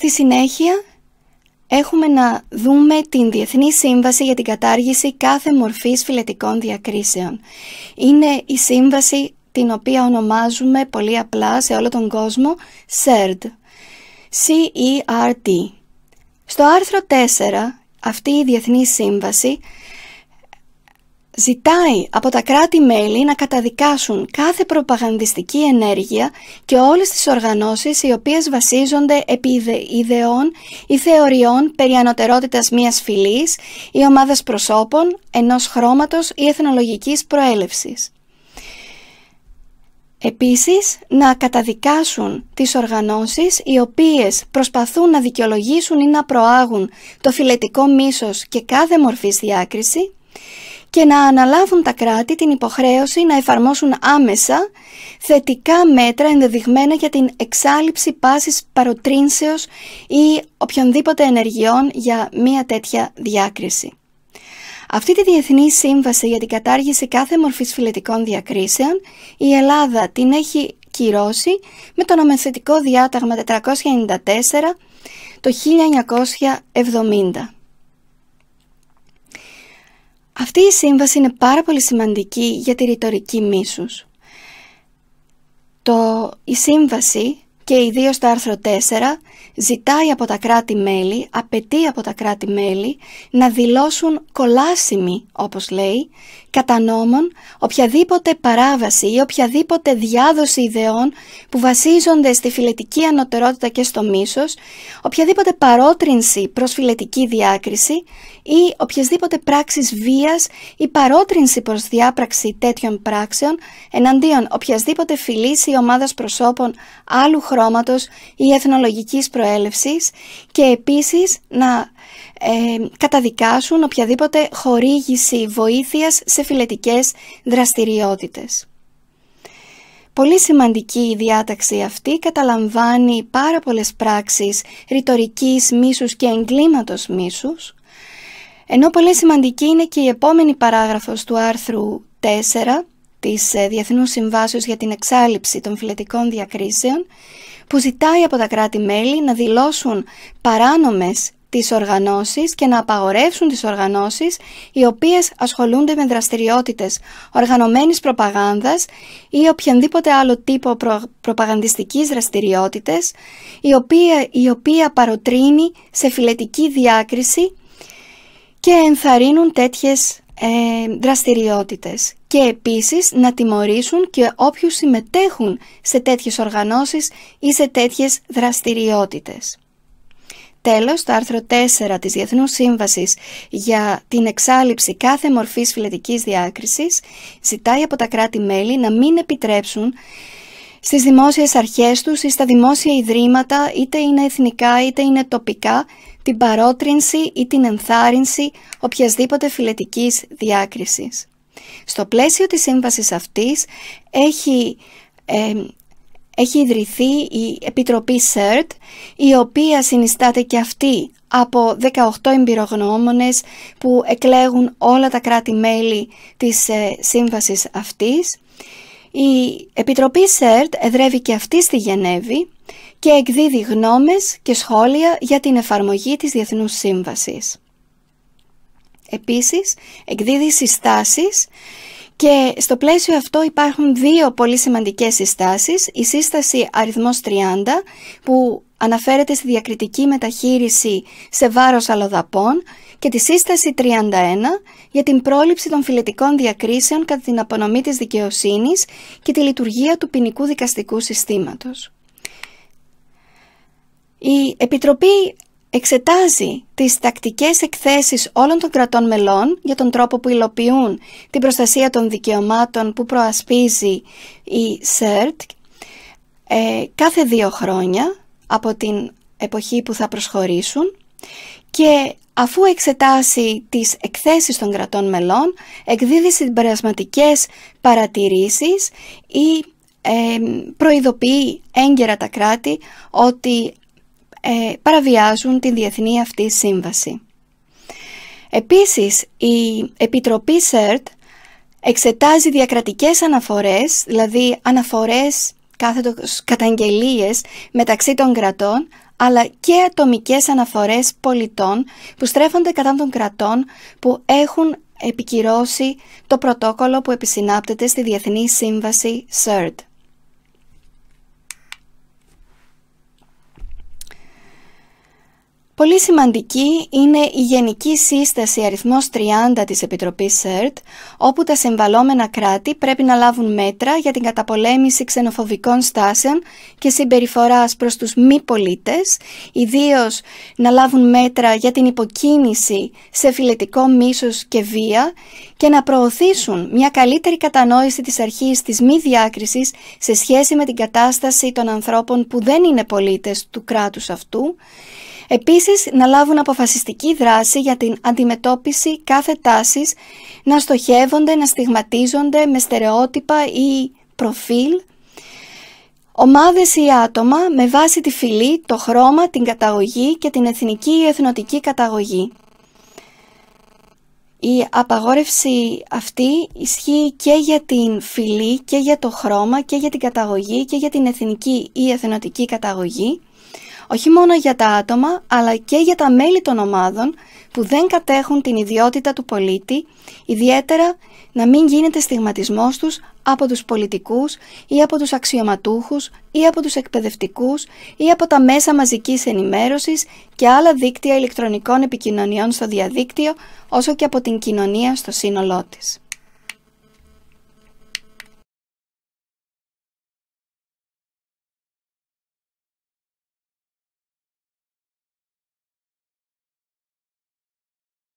Στη συνέχεια έχουμε να δούμε την Διεθνή Σύμβαση για την κατάργηση κάθε μορφής φυλετικών διακρίσεων. Είναι η σύμβαση την οποία ονομάζουμε πολύ απλά σε όλο τον κόσμο CERD. C-E-R-D. Στο άρθρο 4 αυτή η Διεθνή Σύμβαση ζητάει από τα κράτη-μέλη να καταδικάσουν κάθε προπαγανδιστική ενέργεια και όλες τις οργανώσεις οι οποίες βασίζονται επί ιδεών ή θεωριών περί ανωτερότητας μιας φυλής ή ομάδας προσώπων, ενός χρώματος ή εθνολογικής προέλευσης. Επίσης, να καταδικάσουν τις οργανώσεις οι οποίες προσπαθούν να δικαιολογήσουν ή να προάγουν το φυλετικό μίσος και κάθε μορφής διάκριση και να αναλάβουν τα κράτη την υποχρέωση να εφαρμόσουν άμεσα θετικά μέτρα ενδεδειγμένα για την εξάλληψη πάσης παροτρύνσεως ή οποιονδήποτε ενεργειών για μία τέτοια διάκριση. Αυτή τη Διεθνή Σύμβαση για την κατάργηση κάθε μορφής φιλετικών διακρίσεων η Ελλάδα την έχει κυρώσει με το νομοθετικό διάταγμα 494 το 1970. Αυτή η σύμβαση είναι πάρα πολύ σημαντική για τη ρητορική μίσους. Το, η σύμβαση και ιδίως το άρθρο 4 ζητάει από τα κράτη-μέλη, απαιτεί από τα κράτη-μέλη να δηλώσουν κολάσιμη, όπως λέει, κατά νόμων οποιαδήποτε παράβαση ή οποιαδήποτε διάδοση ιδεών που βασίζονται στη φυλετική ανωτερότητα και στο μίσος, οποιαδήποτε παρότρινση προς φυλετική διάκριση ή οποιασδήποτε πράξεις βίας ή παρότρινση προς διάπραξη τέτοιων πράξεων εναντίον οποιασδήποτε φυλής ή ομάδας προσώπων άλλου χρόνου ή εθνολογικής προέλευσης και επίσης να ε, καταδικάσουν οποιαδήποτε χορήγηση βοήθειας σε φυλετικες δραστηριότητες. Πολύ σημαντική η διάταξη αυτή καταλαμβάνει πάρα πολλές πράξεις ρητορικής μίσους και εγκλήματος μίσους, ενώ πολύ σημαντική είναι και η επόμενη παράγραφος του άρθρου 4 της ε, Διεθνούς Συμβάσεως για την Εξάλληψη των Φυλετικών Διακρίσεων, που ζητάει από τα κράτη-μέλη να δηλώσουν παράνομες τις οργανώσεις και να απαγορεύσουν τις οργανώσεις οι οποίες ασχολούνται με δραστηριότητες οργανωμένης προπαγάνδας ή οποιονδήποτε άλλο τύπο προ... προπαγανδιστικής δραστηριότητες η οποιανδηποτε αλλο τυπο προ προπαγανδιστικης δραστηριοτητες η οποία παροτρύνει σε φυλετική διάκριση και ενθαρρύνουν τέτοιες ε, δραστηριότητες και επίσης να τιμωρήσουν και όποιους συμμετέχουν σε τέτοιες οργανώσεις ή σε τέτοιες δραστηριότητες. Τέλος, το άρθρο 4 της Διεθνούς Σύμβασης για την εξάλληψη κάθε μορφής φυλετικής διάκρισης ζητάει από τα κράτη-μέλη να μην επιτρέψουν στις δημόσιες αρχές τους ή στα δημόσια ιδρύματα, είτε είναι εθνικά είτε είναι τοπικά, την παρότρινση ή την ενθάρρυνση οποιασδήποτε φιλετικής διάκρισης. Στο πλαίσιο της σύμβασης αυτής έχει, ε, έχει ιδρυθεί η την ενθαρρυνση οποιασδηποτε φιλετικης διακρισης στο πλαισιο της συμβασης αυτης εχει εχει ιδρυθει η επιτροπη ΣΕΡΤ, η οποία συνιστάται και αυτή από 18 εμπειρογνώμονες που εκλέγουν όλα τα κράτη-μέλη της ε, σύμβασης αυτής. Η Επιτροπή ΣΕΡΤ εδρεύει και αυτή στη Γενέβη και εκδίδει γνώμες και σχόλια για την εφαρμογή της Διεθνούς Σύμβασης. Επίσης, εκδίδει συστάσεις και στο πλαίσιο αυτό υπάρχουν δύο πολύ σημαντικές συστάσεις. Η σύσταση αριθμός 30 που αναφέρεται στη διακριτική μεταχείριση σε βάρος αλλοδαπών και τη σύσταση 31 για την πρόληψη των φιλετικών διακρίσεων κατά την απονομή της δικαιοσύνης και τη λειτουργία του ποινικού δικαστικού συστήματος. Η Επιτροπή εξετάζει τις τακτικές εκθέσεις όλων των κρατών μελών για τον τρόπο που υλοποιούν την προστασία των δικαιωμάτων που προασπίζει η ΣΕΡΤ ε, κάθε δύο χρόνια από την εποχή που θα προσχωρήσουν και αφού εξετάσει τις εκθέσεις των κρατών μελών εκδίδει συμπερασματικές παρατηρήσεις ή ε, προειδοποιεί έγκαιρα τα κράτη ότι ε, παραβιάζουν την διεθνή αυτή σύμβαση. Επίσης, η Επιτροπή ΣΕΡΤ εξετάζει διακρατικές αναφορές, δηλαδή αναφορές κάθετος καταγγελίες μεταξύ των κρατών, αλλά και ατομικές αναφορές πολιτών που στρέφονται κατά των κρατών που έχουν επικυρώσει το πρωτόκολλο που επισυνάπτεται στη Διεθνή Σύμβαση ΣΕΡΤ. Πολύ σημαντική είναι η Γενική Σύσταση αριθμός 30 της Επιτροπής ΣΕΡΤ, όπου τα συμβαλόμενα κράτη πρέπει να λάβουν μέτρα για την καταπολέμηση ξενοφοβικών στάσεων και συμπεριφοράς προς τους μη πολίτες, ιδίως να λάβουν μέτρα για την υποκίνηση σε φιλετικό μίσος και βία και να προωθήσουν μια καλύτερη κατανόηση της αρχής της μη διάκρισης σε σχέση με την κατάσταση των ανθρώπων που δεν είναι πολίτες του κράτους αυτού, Επίσης, να λάβουν αποφασιστική δράση για την αντιμετώπιση κάθε τάσης, να στοχεύονται, να στιγματίζονται με στερεότυπα ή προφίλ, ομάδες ή άτομα με βάση τη φυλή, το χρώμα, την καταγωγή και την εθνική ή εθνοτική καταγωγή. Η απαγόρευση αυτή ισχύει και για την φυλή και για το χρώμα και για την καταγωγή και για την εθνική ή εθνοτική καταγωγή όχι μόνο για τα άτομα, αλλά και για τα μέλη των ομάδων που δεν κατέχουν την ιδιότητα του πολίτη, ιδιαίτερα να μην γίνεται στιγματισμός τους από τους πολιτικούς ή από τους αξιωματούχους ή από τους εκπαιδευτικούς ή από τα μέσα μαζικής ενημέρωσης και άλλα δίκτυα ηλεκτρονικών επικοινωνιών στο διαδίκτυο, όσο και από την κοινωνία στο σύνολό της.